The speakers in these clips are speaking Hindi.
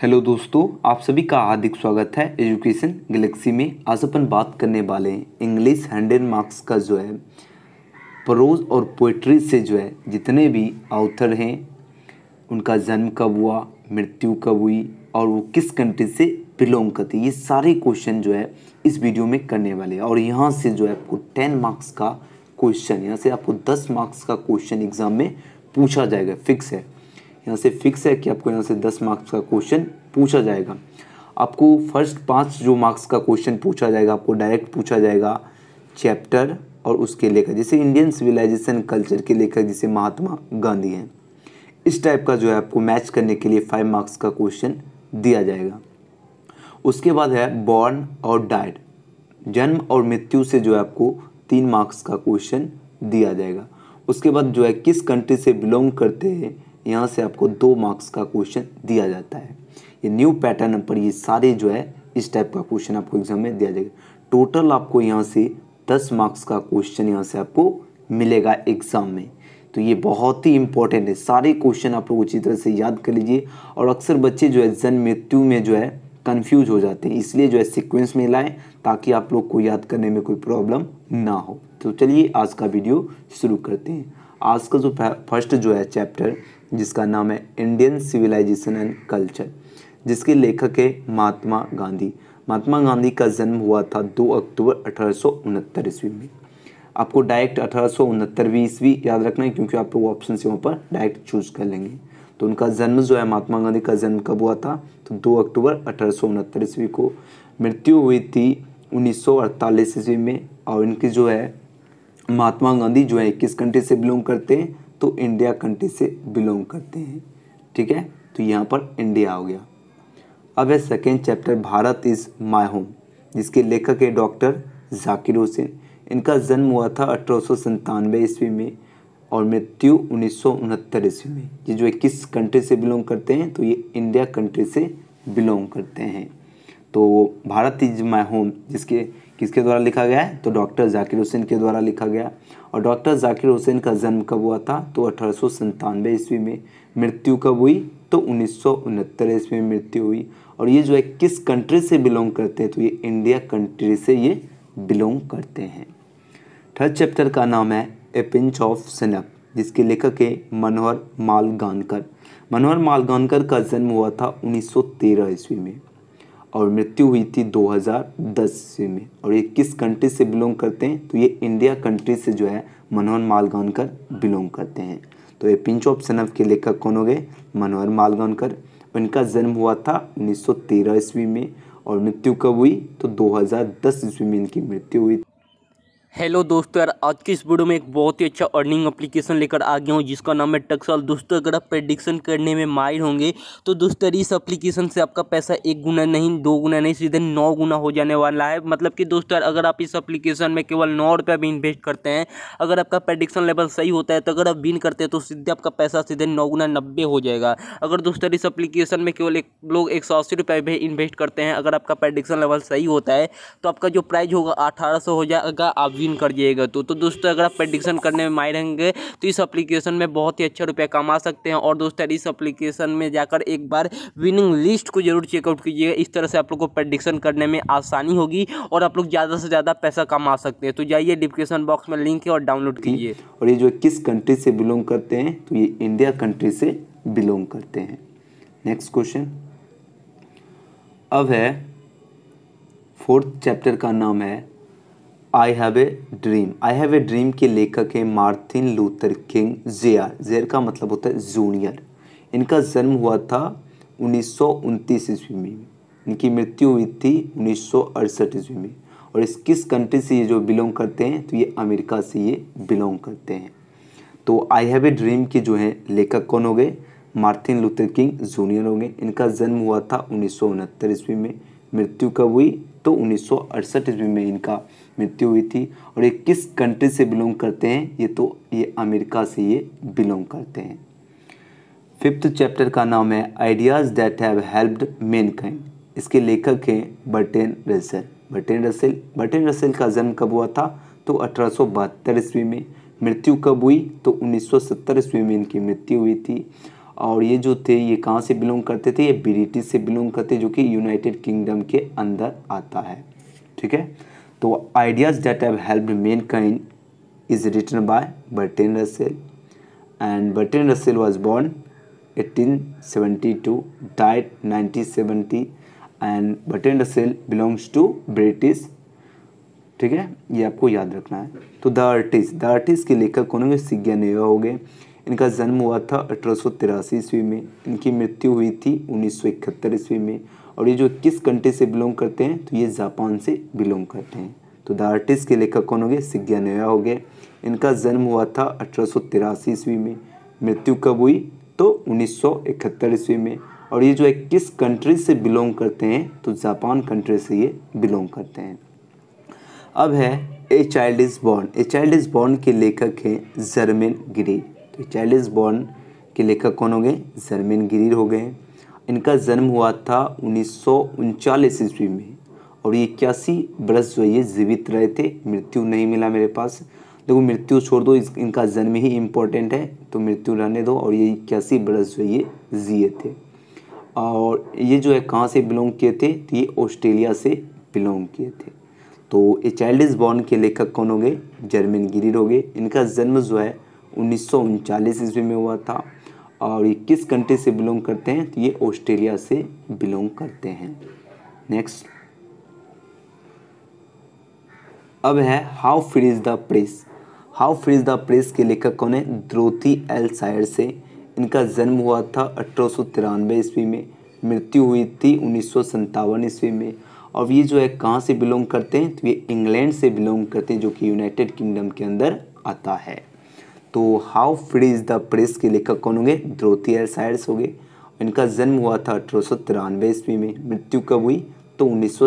हेलो दोस्तों आप सभी का हार्दिक स्वागत है एजुकेशन गैलेक्सी में आज अपन बात करने वाले हैं इंग्लिश हंड्रेड मार्क्स का जो है प्रोज और पोइट्री से जो है जितने भी ऑथर हैं उनका जन्म कब हुआ मृत्यु कब हुई और वो किस कंट्री से बिलोंग करती ये सारे क्वेश्चन जो है इस वीडियो में करने वाले हैं और यहाँ से जो है आपको टेन मार्क्स का क्वेश्चन यहाँ से आपको दस मार्क्स का क्वेश्चन एग्ज़ाम में पूछा जाएगा फिक्स है यहाँ से फिक्स है कि आपको यहाँ से दस मार्क्स का क्वेश्चन पूछा जाएगा आपको फर्स्ट पाँच जो मार्क्स का क्वेश्चन पूछा जाएगा आपको डायरेक्ट पूछा जाएगा चैप्टर और उसके लेखक जैसे इंडियन सिविलाइजेशन कल्चर के लेखक जैसे महात्मा गांधी हैं इस टाइप का जो है आपको मैच करने के लिए फाइव मार्क्स का क्वेश्चन दिया जाएगा उसके बाद है बॉर्न और डाइड जन्म और मृत्यु से जो है आपको तीन मार्क्स का क्वेश्चन दिया जाएगा उसके बाद जो है किस कंट्री से बिलोंग करते हैं यहाँ से आपको दो मार्क्स का क्वेश्चन दिया जाता है ये न्यू पैटर्न पर ये सारे जो है इस टाइप का क्वेश्चन आपको एग्जाम में दिया जाएगा टोटल आपको यहाँ से दस मार्क्स का क्वेश्चन यहाँ से आपको मिलेगा एग्ज़ाम में तो ये बहुत ही इंपॉर्टेंट है सारे क्वेश्चन आप लोग उचित तरह से याद कर लीजिए और अक्सर बच्चे जो है जन्म मृत्यु में जो है कन्फ्यूज हो जाते हैं इसलिए जो है सीक्वेंस में लाएं ताकि आप लोग को याद करने में कोई प्रॉब्लम ना हो तो चलिए आज का वीडियो शुरू करते हैं आज का जो फर्स्ट जो है चैप्टर जिसका नाम है इंडियन सिविलाइजेशन एंड कल्चर जिसके लेखक है महात्मा गांधी महात्मा गांधी का जन्म हुआ था 2 अक्टूबर अठारह ईस्वी में आपको डायरेक्ट अठारह ईस्वी याद रखना है क्योंकि आप लोग ऑप्शन यहाँ पर डायरेक्ट चूज कर लेंगे तो उनका जन्म जो है महात्मा गांधी का जन्म कब हुआ था तो 2 अक्टूबर अठारह ईस्वी को मृत्यु हुई थी उन्नीस ईस्वी में और इनकी जो है महात्मा गांधी जो है किस कंट्री से बिलोंग करते हैं तो इंडिया कंट्री से बिलोंग करते हैं ठीक है तो यहाँ पर इंडिया हो गया अब है second chapter Bharat is my home जिसके लेखक है डॉक्टर जाकिर हुसैन इनका जन्म हुआ था अठारह ईस्वी में और मृत्यु उन्नीस ईस्वी में ये जो है किस कंट्री से बिलोंग करते हैं तो ये इंडिया कंट्री से बिलोंग करते हैं तो भारत इज माई होम जिसके किसके द्वारा लिखा गया है तो डॉक्टर जाकिर हुसैन के द्वारा लिखा गया और डॉक्टर जाकिर हुसैन का जन्म कब हुआ था तो अठारह ईस्वी में मृत्यु कब हुई तो उन्नीस ईस्वी में मृत्यु हुई और ये जो है किस कंट्री से बिलोंग करते हैं तो ये इंडिया कंट्री से ये बिलोंग करते हैं थर्ड चैप्टर का नाम है ए पिंच ऑफ सिनप जिसके लेखक है मनोहर मालगानकर मनोहर मालगानकर का जन्म हुआ था 1913 ईस्वी में और मृत्यु हुई थी 2010 में और ये किस कंट्री से बिलोंग करते हैं तो ये इंडिया कंट्री से जो है मनोहर मालगांवकर बिलोंग करते हैं तो ये पिंच ऑफ सनफ के लेखक कौन हो गए मनोहर मालगांवकर इनका जन्म हुआ था 1913 ईस्वी में और मृत्यु कब हुई तो 2010 ईस्वी में इनकी मृत्यु हुई हेलो दोस्तों यार आज की इस वीडियो में एक बहुत ही अच्छा अर्निंग एप्लीकेशन लेकर आ गया हूँ जिसका नाम है टक्सल दोस्तों अगर आप प्रडिक्शन करने में माहिर होंगे तो दोस्तों इस एप्लीकेशन से आपका पैसा एक गुना नहीं दो गुना नहीं सीधे नौ गुना हो जाने वाला है मतलब कि दोस्तों यार अगर आप इस अप्लीकेशन में केवल नौ रुपया भी इन्वेस्ट करते हैं अगर आपका प्रडिक्शन लेवल सही होता है तो अगर आप विन करते हैं तो सीधे आपका पैसा सीधे नौ गुना नब्बे हो जाएगा अगर दोस्तों इस अप्लीकेशन में केवल एक लोग एक सौ अस्सी रुपये भी इन्वेस्ट करते हैं अगर आपका प्रेडिक्शन लेवल सही होता है तो आपका जो प्राइज होगा अठारह सौ हो जाएगा आप विन कर दिएगा तो तो दोस्तों अगर आप प्रडिक्शन करने में माहिर होंगे तो इस एप्लीकेशन में बहुत ही अच्छा रुपया कमा सकते हैं और दोस्तों इस एप्लीकेशन में जाकर एक बार विनिंग लिस्ट को जरूर चेकआउट कीजिएगा इस तरह से आप लोग को प्रडिक्शन करने में आसानी होगी और आप लोग ज़्यादा से ज़्यादा पैसा कमा सकते हैं तो जाइए डिस्क्रिप्शन बॉक्स में लिंक है और डाउनलोड कीजिए हम्म। और ये जो किस कंट्री से बिलोंग करते हैं तो ये इंडिया कंट्री से बिलोंग करते हैं नेक्स्ट क्वेश्चन अब है फोर्थ चैप्टर का नाम है I have a dream I have a dream के लेखक हैं Martin Luther King Jr Jr का मतलब होता है जूनियर इनका जन्म हुआ था उन्नीस ईस्वी में इनकी मृत्यु हुई थी उन्नीस ईस्वी में और इस किस कंट्री से ये जो बिलोंग करते हैं तो ये अमेरिका से ये बिलोंग करते हैं तो आई हैव ए ड्रीम के जो हैं लेखक कौन हो गए मार्थिन लूथर किंग जूनियर हो गए इनका जन्म हुआ था उन्नीस ईस्वी में मृत्यु कब हुई तो उन्नीस ईस्वी में इनका मृत्यु हुई थी और ये किस कंट्री से बिलोंग करते हैं ये तो ये अमेरिका से ये बिलोंग करते हैं फिफ्थ चैप्टर का नाम है ideas that have helped mankind इसके लेखक हैं Bertrand Russell Bertrand Russell Bertrand Russell का जन्म कब हुआ था तो अठारह ईस्वी में मृत्यु कब हुई तो उन्नीस ईस्वी में इनकी मृत्यु हुई थी और ये जो थे ये कहाँ से बिलोंग करते थे ये ब्रिटिश से बिलोंग करते जो कि यूनाइटेड किंगडम के अंदर आता है ठीक है तो ideas that have help mankind is written by Bertrand Russell and Bertrand Russell was born 1872 nineteen 1970 and Bertrand Russell belongs to British ठीक है ये आपको याद रखना है तो द आर्टिस्ट द आर्टिस्ट के लेखक कौन होंगे सिग्ञा नेवा हो गए इनका जन्म हुआ था अठारह ईस्वी में इनकी मृत्यु हुई थी उन्नीस ईस्वी में और ये जो किस कंट्री से बिलोंग करते हैं तो ये जापान से बिलोंग करते हैं तो द आर्टिस्ट के लेखक कौन हो गए सिग्ञा नया हो गए इनका जन्म हुआ था अठारह ईस्वी में मृत्यु कब हुई तो उन्नीस ईस्वी में और ये जो है किस कंट्री से बिलोंग करते हैं तो जापान कंट्री से ये बिलोंग करते हैं अब है a child is born a child is born के लेखक हैं जर्मेन ग्रे तो चाइल्ड इज बॉर्न के लेखक कौन हो गए जर्मेन गिरीर हो गए इनका जन्म हुआ था उन्नीस ईस्वी में और ये इक्यासी बरस जो ये जीवित रहे थे मृत्यु नहीं मिला मेरे पास देखो मृत्यु छोड़ दो इस, इनका जन्म ही इम्पोर्टेंट है तो मृत्यु रहने दो और ये इक्यासी बरस जो ये जिए थे और ये जो है कहाँ से बिलोंग किए थे तो ये ऑस्ट्रेलिया से बिलोंग किए थे तो ये चाइल्ड इज बॉर्न के लेखक कौन हो गए जर्मिन गिरीर हो गए इनका जन्म जो है उन्नीस सौ ईस्वी में हुआ था और ये किस कंट्री से बिलोंग करते हैं तो ये ऑस्ट्रेलिया से बिलोंग करते हैं नेक्स्ट अब है how free is the press how free is the press के लेखक कौन है द्रोथी एल सायर से इनका जन्म हुआ था अठारह ईस्वी में मृत्यु हुई थी उन्नीस ईस्वी में और ये जो है कहाँ से बिलोंग करते हैं तो ये इंग्लैंड से बिलोंग करते हैं जो कि यूनाइटेड किंगडम के अंदर आता है तो हाउ इज द प्रेस के लेखक कौन होंगे ध्रोथियर हो गए इनका जन्म हुआ था अठारह ईस्वी में मृत्यु कब हुई तो उन्नीस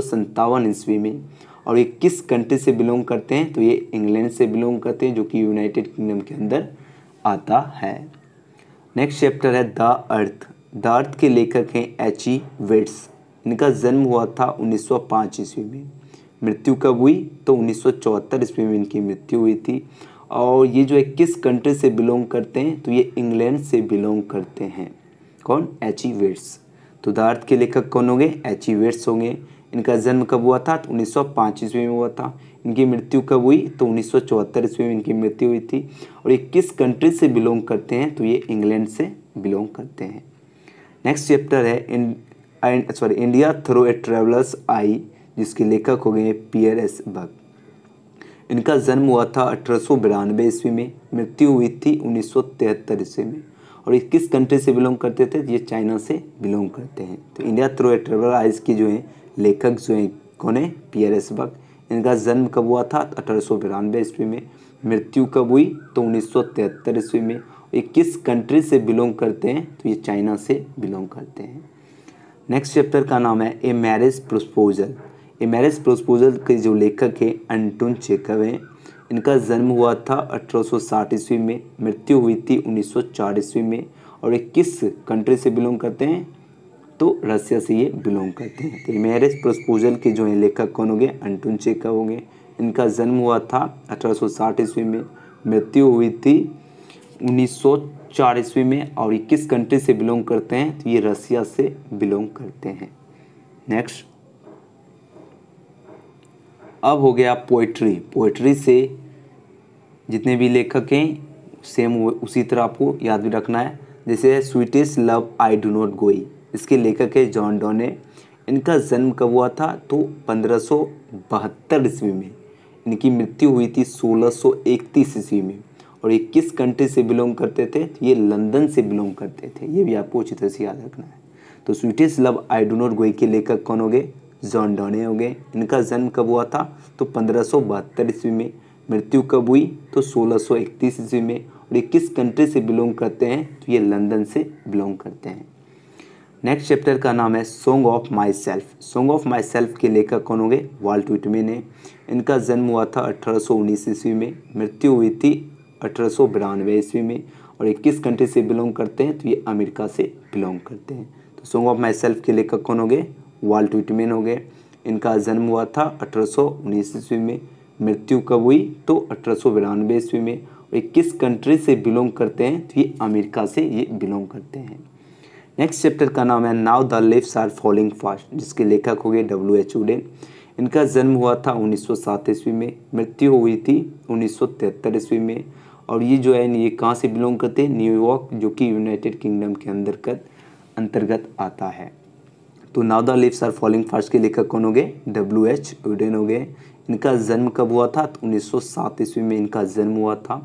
ईस्वी में और ये किस कंट्री से बिलोंग करते हैं तो ये इंग्लैंड से बिलोंग करते हैं जो कि यूनाइटेड किंगडम के अंदर आता है नेक्स्ट चैप्टर है द अर्थ द अर्थ के लेखक हैं एच ई वेट्स इनका जन्म हुआ था 1905 ईस्वी में मृत्यु कब हुई तो चौहत्तर ईस्वी में इनकी मृत्यु हुई थी और ये जो है किस कंट्री से बिलोंग करते हैं तो ये इंग्लैंड से बिलोंग करते हैं कौन एचीवेट्स तो दार्थ के लेखक कौन होंगे एचीवेट्स होंगे इनका जन्म कब हुआ था तो उन्नीस ईस्वी में हुआ था इनकी मृत्यु कब हुई तो उन्नीस ईस्वी में इनकी मृत्यु हुई थी और ये किस कंट्री से बिलोंग करते हैं तो ये इंग्लैंड से बिलोंग करते हैं नेक्स्ट चैप्टर है sorry India through a traveller's eye जिसके लेखक हो गए पी एर एस भक्त इनका जन्म हुआ था अठारह ईस्वी में मृत्यु हुई थी उन्नीस ईस्वी में और ये किस कंट्री से बिलोंग करते थे ये चाइना से बिलोंग करते हैं तो India through a travel eyes के जो हैं लेखक जो हैं कौन है पी आर एस बग इनका जन्म कब हुआ था अठारह ईस्वी में मृत्यु कब हुई तो उन्नीस ईस्वी में ये किस कंट्री से बिलोंग करते हैं तो ये चाइना से बिलोंग करते हैं नेक्स्ट चैप्टर का नाम है ए मैरिज प्रपोजल ये मैरिज प्रपोजल के जो लेखक हैं अंटोन चेकव हैं इनका जन्म हुआ था 1860 ईस्वी में मृत्यु हुई थी 1904 ईस्वी में और ये किस कंट्री से बिलोंग करते हैं तो रसिया से ये बिलोंग करते हैं तो मैरिज प्रपोजल के जो हैं लेखक कौन हो गए अंटोन चेकव होंगे इनका जन्म हुआ था अठारह ईस्वी में मृत्यु हुई थी उन्नीस चार ईस्वी में और ये किस कंट्री से बिलोंग करते हैं तो ये रसिया से बिलोंग करते हैं नेक्स्ट अब हो गया पोइट्री पोइट्री से जितने भी लेखक हैं सेम उसी तरह आपको याद भी रखना है जैसे sweetest love I do not go इसके लेखक है जॉन डोने इनका जन्म कब हुआ था तो पंद्रह ईस्वी में इनकी मृत्यु हुई थी 1631 ईस्वी में और ये किस कंट्री से बिलोंग करते थे तो ये लंदन से बिलोंग करते थे ये भी आपको अच्छी तरह से याद रखना है तो sweetest love I do not go के लेखक कौन हो गए जोंडोने हो गए इनका जन्म कब हुआ था तो पंद्रह सौ बहत्तर ईस्वी में मृत्यु कब हुई तो सोलह सौ इकतीस ईस्वी में और ये किस कंट्री से बिलोंग करते हैं तो ये लंदन से बिलोंग करते हैं नेक्स्ट चैप्टर का नाम है song of myself song of myself के लेखक कौन होंगे वाल्ट विटमे ने इनका जन्म हुआ था 1819 ईस्वी में मृत्यु हुई थी अठारह ईस्वी में और ये किस कंट्री से बिलोंग करते हैं तो ये अमेरिका से बिलोंग करते हैं तो सॉन्ग ऑफ माई सेल्फ के लेखक कौन होंगे वाल्ट विटमेन हो गए इनका जन्म हुआ था अठारह सौ उन्नीस ईस्वी में मृत्यु कब हुई तो अठारह सौ बिरानवे ईस्वी में ये किस कंट्री से बिलोंग करते हैं तो ये अमेरिका से ये बिलोंग करते हैं नेक्स्ट चैप्टर का नाम है now the leaves are falling fast जिसके लेखक हो गए डब्ल्यू एच उडेन इनका जन्म हुआ था उन्नीस ईस्वी में मृत्यु हुई थी उन्नीस ईस्वी में और ये जो है ये कहाँ से बिलोंग करते हैं न्यूयॉर्क जो कि यूनाइटेड किंगडम के अंतर्गत अंतर्गत आता है तो now the leaves are falling fast के लेखक कौन हो गए डब्ल्यू एच उडेन हो गए इनका जन्म कब हुआ था तो 1907 ईस्वी में इनका जन्म हुआ था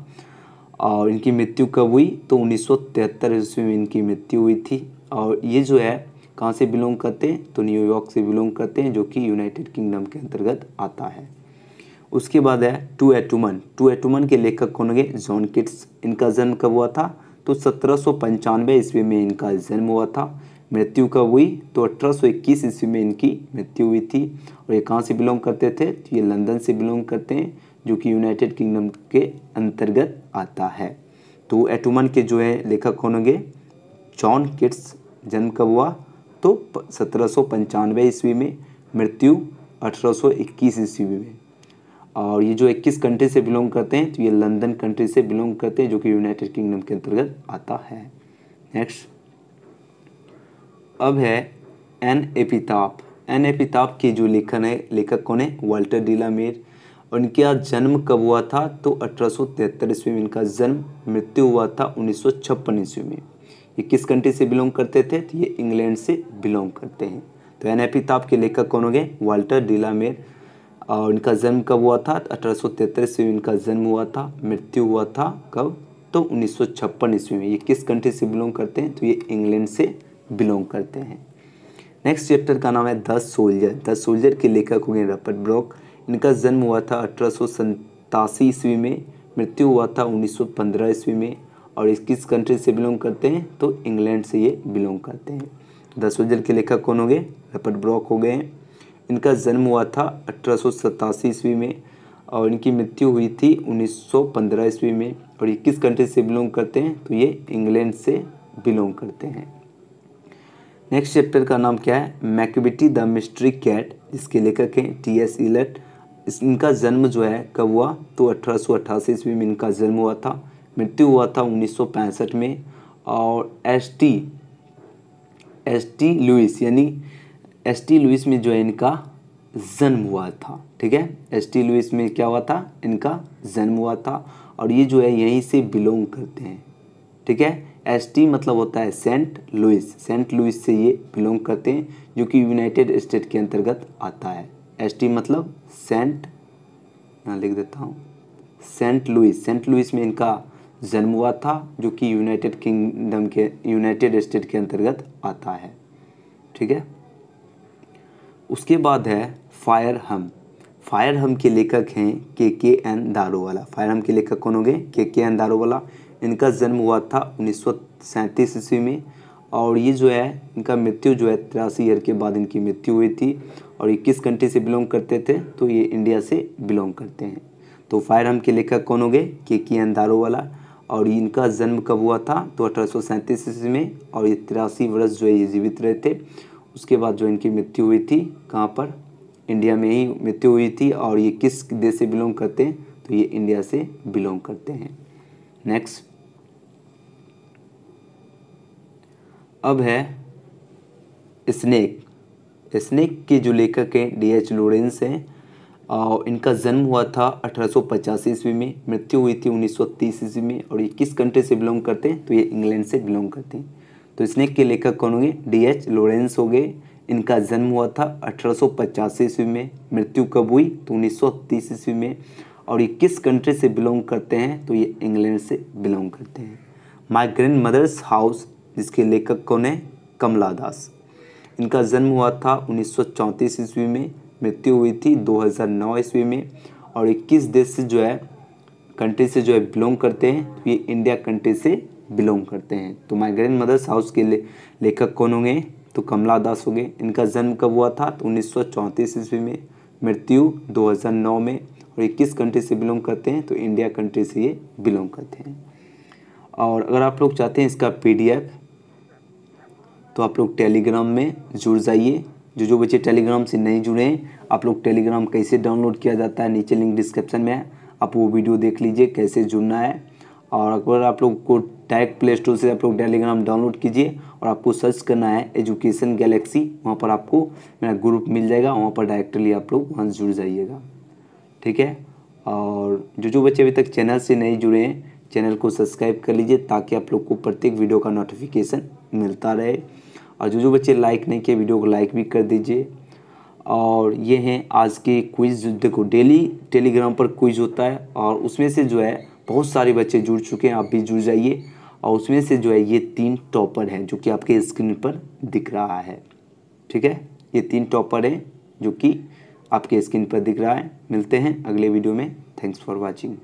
और इनकी मृत्यु कब हुई तो 1973 ईस्वी में इनकी मृत्यु हुई थी और ये जो है कहाँ से बिलोंग करते हैं तो न्यूयॉर्क से बिलोंग करते हैं जो कि यूनाइटेड किंगडम के अंतर्गत आता है उसके बाद है टू एटूमन टू एटूमन के लेखक कौन गए जॉन किट्स इनका जन्म कब हुआ था तो सत्रह ईस्वी में इनका जन्म हुआ था मृत्यु कब हुई तो अठारह ईस्वी में इनकी मृत्यु हुई थी और ये कहाँ से बिलोंग करते थे तो ये लंदन से बिलोंग करते हैं जो कि यूनाइटेड किंगडम के अंतर्गत आता है तो एटूमन के जो है लेखक होंगे जॉन किट्स जन्म कब हुआ तो सत्रह ईस्वी में मृत्यु 1821 ईस्वी में और ये जो 21 कंट्री से बिलोंग करते हैं तो ये लंदन कंट्री से बिलोंग करते हैं जो कि यूनाइटेड किंगडम के अंतर्गत आता है नेक्स्ट अब है एन एपिताप एन एपिताप की जो लेखन तो तो है तो लेखक कौन है वाल्टर डीलामेर उनका जन्म कब हुआ था तो अठारह ईस्वी में इनका जन्म मृत्यु हुआ था उन्नीस ईस्वी में ये किस कंट्री से बिलोंग करते थे तो ये इंग्लैंड से बिलोंग करते हैं तो एन एपिताप के लेखक कौन हो गए वाल्टर डीलामेर और इनका जन्म कब हुआ था अठारह ईस्वी में इनका जन्म हुआ था मृत्यु हुआ था कब तो उन्नीस ईस्वी में ये किस कंट्री से बिलोंग करते हैं तो ये इंग्लैंड से बिलोंग करते हैं नेक्स्ट चैप्टर का नाम है द सोल्जर द सोल्जर के लेखक हुए रपर ब्रॉक इनका जन्म हुआ था अठारह ईस्वी में मृत्यु हुआ था 1915 ईस्वी में और इस किस कंट्री से बिलोंग करते हैं तो इंग्लैंड से ये बिलोंग करते हैं द सोल्जर के लेखक कौन हो गए रपट ब्रॉक हो गए हैं इनका जन्म हुआ था अठारह ईस्वी में और इनकी मृत्यु हुई थी 1915 ईस्वी में और ये किस कंट्री से बिलोंग करते हैं तो ये इंग्लैंड से बिलोंग करते हैं नेक्स्ट चैप्टर का नाम क्या है मैक्यूबिटी द मिस्ट्री कैट जिसके लेखक हैं टी एस इलेट इनका जन्म जो है कब हुआ तो अठारह सौ अट्ठासी ईस्वी में इनका जन्म हुआ था मृत्यु हुआ था उन्नीस सौ पैंसठ में और S T S T Louis यानी एस टी लुइस में जो है इनका जन्म हुआ था ठीक है एस टी लुइस में क्या हुआ था इनका जन्म हुआ था और ये जो है यहीं से बिलोंग करते हैं ठीक है एस टी मतलब होता है सेंट लुइस सेंट लुइस से ये बिलोंग करते हैं जो कि यूनाइटेड स्टेट के अंतर्गत आता है एस टी मतलब सेंट यहाँ लिख देता हूँ सेंट लुइस सेंट लुइस में इनका जन्म हुआ था जो कि यूनाइटेड किंगडम के यूनाइटेड स्टेट के अंतर्गत आता है ठीक है उसके बाद है फायर हम फायर हम के लेखक हैं के के एन दारोवाला फायर हम के लेखक कौन हो गए के के एन दारोवाला इनका जन्म हुआ था उन्नीस सौ सैंतीस ईस्वी में और ये जो है इनका मृत्यु जो है तिरासी ईयर के बाद इनकी मृत्यु हुई थी और ये किस कंट्री से बिलोंग करते थे तो ये इंडिया से बिलोंग करते हैं तो फायर हम के लेखक कौन हो गए के के अंधारो वाला और इनका जन्म कब हुआ था तो अठारह ईस्वी में और ये तिरासी वर्ष जो है ये जीवित रहे थे उसके बाद जो इनकी मृत्यु हुई थी कहाँ पर इंडिया में ही मृत्यु हुई थी और ये किस देश से बिलोंग करते हैं तो ये इंडिया से बिलोंग करते हैं नेक्स्ट अब है स्नेक स्नेक के जो लेखक हैं डी एच लोरेंस हैं और इनका जन्म हुआ था अठारह ईस्वी में मृत्यु हुई थी 1930 ईस्वी में और ये किस कंट्री से बिलोंग करते हैं तो ये इंग्लैंड से बिलोंग करते हैं तो स्नेक के लेखक कौन होंगे डी एच लोरेंस हो गए इनका जन्म हुआ था अठारह ईस्वी में मृत्यु कब हुई तो उन्नीस ईस्वी में और ये किस कंट्री से बिलोंग करते हैं तो ये इंग्लैंड से बिलोंग करते हैं माई ग्रैंड मदर्स हाउस जिसके लेखक कौन है कमला दास इनका जन्म हुआ था 1934 ईस्वी में मृत्यु हुई थी 2009 ईस्वी में और 21 देश से जो है कंट्री से जो है बिलोंग करते हैं तो ये इंडिया कंट्री से बिलोंग करते हैं तो माई ग्रैंड मदर्स हाउस के ले, लेखक कौन होंगे तो कमला दास होंगे इनका जन्म कब हुआ था तो उन्नीस ईस्वी में मृत्यु 2009 में और ये किस कंट्री से बिलोंग करते हैं तो इंडिया कंट्री से ये बिलोंग करते हैं और अगर आप लोग चाहते हैं इसका पीडीएफ तो आप लोग टेलीग्राम में जुड़ जाइए जो जो बच्चे टेलीग्राम से नहीं जुड़े हैं आप लोग टेलीग्राम कैसे डाउनलोड किया जाता है नीचे लिंक डिस्क्रिप्शन में है आप वो वीडियो देख लीजिए कैसे जुड़ना है और अगर आप लोग को डायरेक्ट प्ले स्टोर से आप लोग टेलीग्राम डाउनलोड कीजिए और आपको सर्च करना है एजुकेशन गैलेक्सी वहाँ पर आपको मेरा ग्रुप मिल जाएगा वहाँ पर डायरेक्टली आप लोग वहाँ जुड़ जाइएगा ठीक है और जो जो बच्चे अभी तक चैनल से नहीं जुड़े हैं चैनल को सब्सक्राइब कर लीजिए ताकि आप लोग को प्रत्येक वीडियो का नोटिफिकेशन मिलता रहे और जो जो बच्चे लाइक नहीं किए वीडियो को लाइक भी कर दीजिए और ये हैं आज के क्विज़ देखो डेली टेलीग्राम पर क्विज़ होता है और उसमें से जो है बहुत सारे बच्चे जुड़ चुके हैं आप भी जुड़ जाइए और उसमें से जो है ये तीन टॉपर हैं जो कि आपके स्क्रीन पर दिख रहा है ठीक है ये तीन टॉपर हैं जो कि आपके स्क्रीन पर दिख रहा है मिलते हैं अगले वीडियो में थैंक्स फॉर वॉचिंग